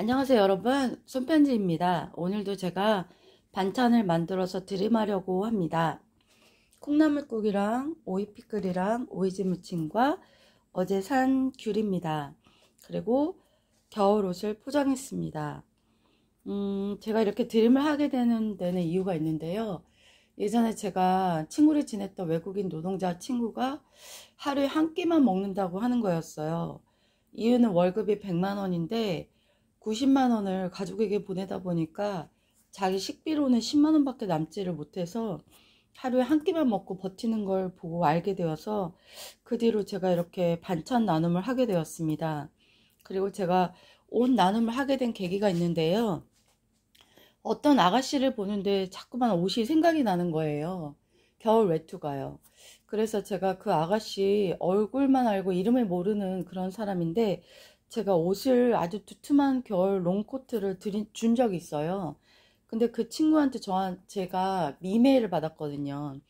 안녕하세요 여러분 손편지입니다 오늘도 제가 반찬을 만들어서 드림하려고 합니다 콩나물국이랑 오이피클이랑 오이지 무침과 어제 산 귤입니다 그리고 겨울옷을 포장했습니다 음 제가 이렇게 드림을 하게 되는 데는 이유가 있는데요 예전에 제가 친구를 지냈던 외국인 노동자 친구가 하루에 한 끼만 먹는다고 하는 거였어요 이유는 월급이 100만원인데 90만 원을 가족에게 보내다 보니까 자기 식비로는 10만 원밖에 남지를 못해서 하루에 한 끼만 먹고 버티는 걸 보고 알게 되어서 그 뒤로 제가 이렇게 반찬 나눔을 하게 되었습니다. 그리고 제가 옷 나눔을 하게 된 계기가 있는데요. 어떤 아가씨를 보는데 자꾸만 옷이 생각이 나는 거예요. 겨울 외투가요. 그래서 제가 그 아가씨 얼굴만 알고 이름을 모르는 그런 사람인데 제가 옷을 아주 두툼한 겨울 롱코트를 드린, 준 적이 있어요. 근데 그 친구한테 저한 제가 미메일을 받았거든요.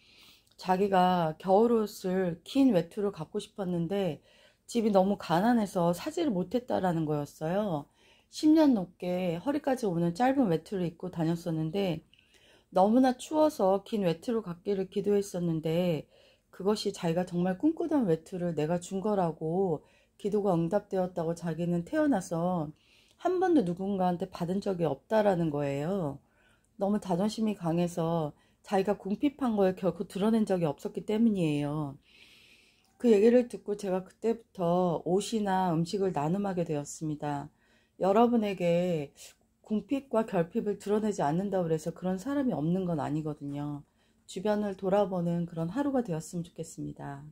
자기가 겨울옷을 긴 외투를 갖고 싶었는데 집이 너무 가난해서 사지를 못했다라는 거였어요. 10년 넘게 허리까지 오는 짧은 외투를 입고 다녔었는데 너무나 추워서 긴외투를 갖기를 기도했었는데 그것이 자기가 정말 꿈꾸던 외투를 내가 준 거라고 기도가 응답되었다고 자기는 태어나서 한 번도 누군가한테 받은 적이 없다라는 거예요. 너무 자존심이 강해서 자기가 궁핍한 걸 결코 드러낸 적이 없었기 때문이에요. 그 얘기를 듣고 제가 그때부터 옷이나 음식을 나눔하게 되었습니다. 여러분에게 궁핍과 결핍을 드러내지 않는다고 해서 그런 사람이 없는 건 아니거든요. 주변을 돌아보는 그런 하루가 되었으면 좋겠습니다.